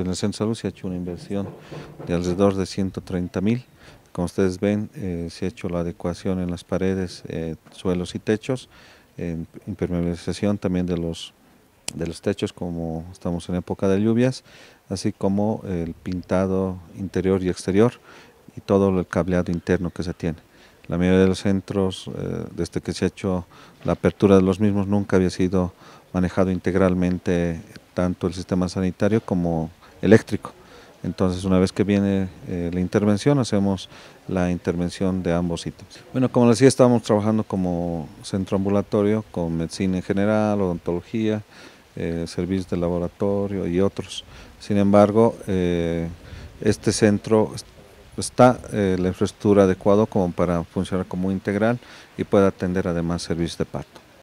el centro Salud se ha hecho una inversión de alrededor de 130 mil. Como ustedes ven, eh, se ha hecho la adecuación en las paredes, eh, suelos y techos, impermeabilización también de los, de los techos como estamos en época de lluvias, así como el pintado interior y exterior y todo el cableado interno que se tiene. La mayoría de los centros, eh, desde que se ha hecho la apertura de los mismos, nunca había sido manejado integralmente tanto el sistema sanitario como eléctrico. Entonces, una vez que viene eh, la intervención, hacemos la intervención de ambos ítems. Bueno, como les decía, estamos trabajando como centro ambulatorio con medicina en general, odontología, eh, servicios de laboratorio y otros. Sin embargo, eh, este centro está la infraestructura adecuada como para funcionar como integral y puede atender además servicios de parto.